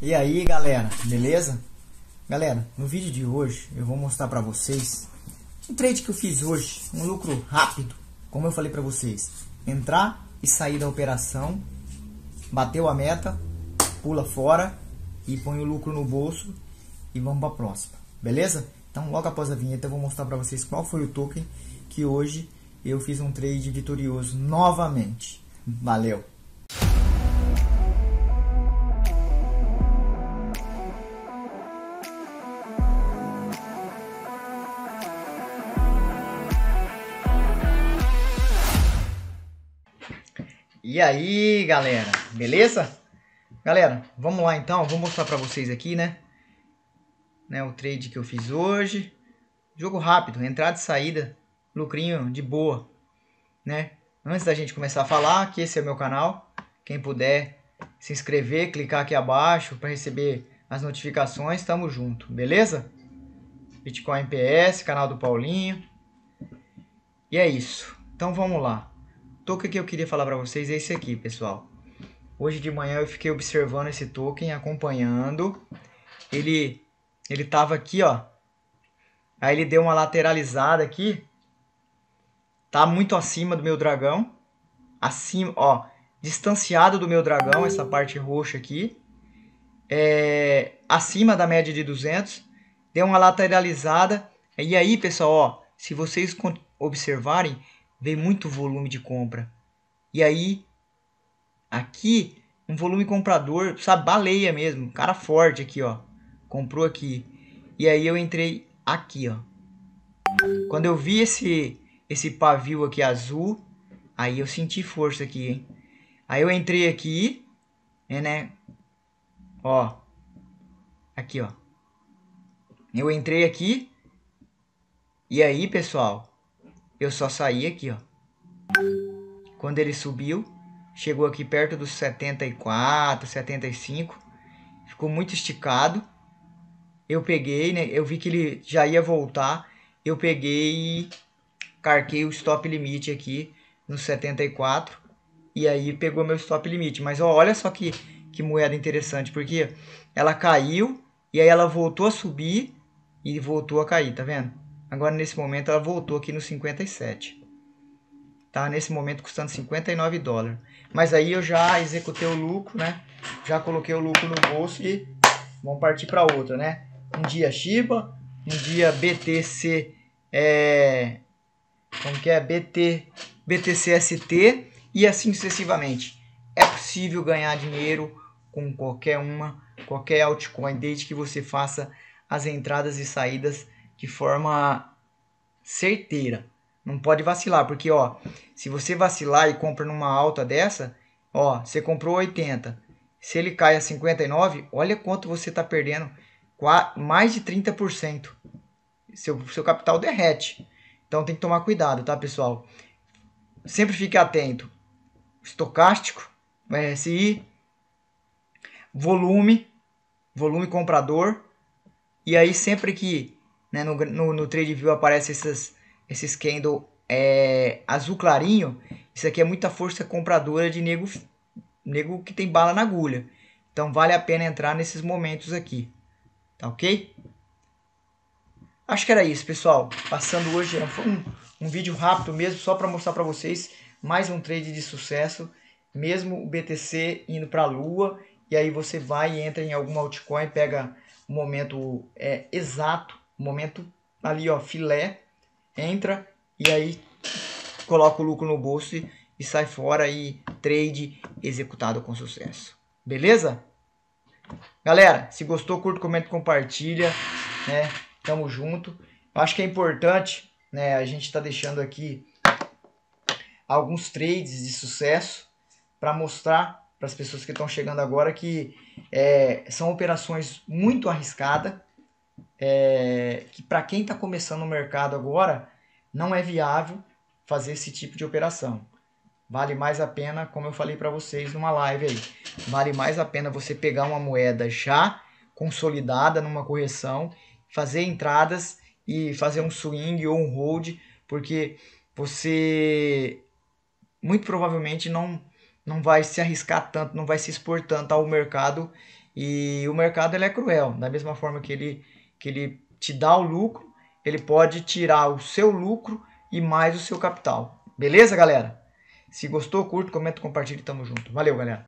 E aí galera, beleza? Galera, no vídeo de hoje eu vou mostrar para vocês um trade que eu fiz hoje, um lucro rápido, como eu falei para vocês, entrar e sair da operação, bateu a meta, pula fora e põe o lucro no bolso e vamos para a próxima, beleza? Então logo após a vinheta eu vou mostrar para vocês qual foi o token que hoje eu fiz um trade vitorioso novamente. Valeu! E aí, galera, beleza? Galera, vamos lá então, vou mostrar para vocês aqui, né? né? O trade que eu fiz hoje. Jogo rápido, entrada e saída, lucrinho de boa, né? Antes da gente começar a falar, que esse é o meu canal, quem puder se inscrever, clicar aqui abaixo para receber as notificações, tamo junto, beleza? Bitcoin PS, canal do Paulinho. E é isso. Então vamos lá token que eu queria falar para vocês é esse aqui, pessoal. Hoje de manhã eu fiquei observando esse token, acompanhando. Ele ele tava aqui, ó. Aí ele deu uma lateralizada aqui. Tá muito acima do meu dragão. Acima, ó, distanciado do meu dragão, essa parte roxa aqui. É, acima da média de 200. Deu uma lateralizada. E aí, pessoal, ó, se vocês observarem, Veio muito volume de compra. E aí, aqui, um volume comprador, sabe, baleia mesmo. Cara forte aqui, ó. Comprou aqui. E aí eu entrei aqui, ó. Quando eu vi esse, esse pavio aqui azul, aí eu senti força aqui, hein. Aí eu entrei aqui, né? né ó. Aqui, ó. Eu entrei aqui. E aí, pessoal, eu só saí aqui, ó. Quando ele subiu, chegou aqui perto dos 74, 75. Ficou muito esticado. Eu peguei, né? Eu vi que ele já ia voltar. Eu peguei e carquei o stop limite aqui no 74. E aí pegou meu stop limite. Mas ó, olha só que, que moeda interessante. Porque ela caiu e aí ela voltou a subir e voltou a cair, tá vendo? Agora, nesse momento, ela voltou aqui no 57. Tá? Nesse momento, custando 59 dólares. Mas aí eu já executei o lucro, né? Já coloquei o lucro no bolso e vamos partir para outra, né? Um dia Shiba, um dia BTC... É... Como que é? BT, BTCST e assim sucessivamente. É possível ganhar dinheiro com qualquer uma, qualquer altcoin, desde que você faça as entradas e saídas de forma certeira. Não pode vacilar, porque ó, se você vacilar e compra numa alta dessa, ó, você comprou 80. Se ele cai a 59, olha quanto você está perdendo, mais de 30%. Seu, seu capital derrete. Então tem que tomar cuidado, tá, pessoal? Sempre fique atento. Estocástico, RSI, é, volume, volume comprador. E aí sempre que né? No, no, no view aparece essas, esses candle é, azul clarinho. Isso aqui é muita força compradora de nego, nego que tem bala na agulha. Então vale a pena entrar nesses momentos aqui. Tá ok? Acho que era isso, pessoal. Passando hoje é um, um vídeo rápido mesmo, só para mostrar para vocês mais um trade de sucesso. Mesmo o BTC indo para a lua, e aí você vai e entra em alguma altcoin, pega o momento é, exato momento ali, ó, filé, entra e aí coloca o lucro no bolso e sai fora e trade executado com sucesso. Beleza? Galera, se gostou, curta, comenta, compartilha, né? Tamo junto. acho que é importante, né? A gente tá deixando aqui alguns trades de sucesso para mostrar para as pessoas que estão chegando agora que é, são operações muito arriscadas, é, que para quem está começando no mercado agora, não é viável fazer esse tipo de operação. Vale mais a pena, como eu falei para vocês numa live aí, vale mais a pena você pegar uma moeda já consolidada numa correção, fazer entradas e fazer um swing ou um hold, porque você muito provavelmente não não vai se arriscar tanto, não vai se expor tanto ao mercado e o mercado ele é cruel, da mesma forma que ele que ele te dá o lucro, ele pode tirar o seu lucro e mais o seu capital. Beleza, galera? Se gostou, curte, comenta, compartilha e tamo junto. Valeu, galera!